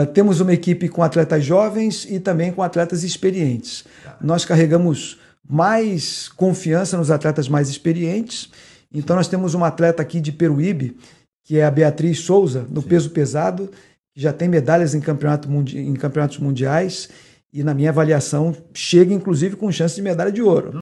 Ah, temos uma equipe com atletas jovens e também com atletas experientes. Tá. Nós carregamos mais confiança nos atletas mais experientes. Então, nós temos uma atleta aqui de Peruíbe, que é a Beatriz Souza, no Sim. peso pesado, que já tem medalhas em, campeonato mundi em campeonatos mundiais e, na minha avaliação, chega inclusive com chance de medalha de ouro.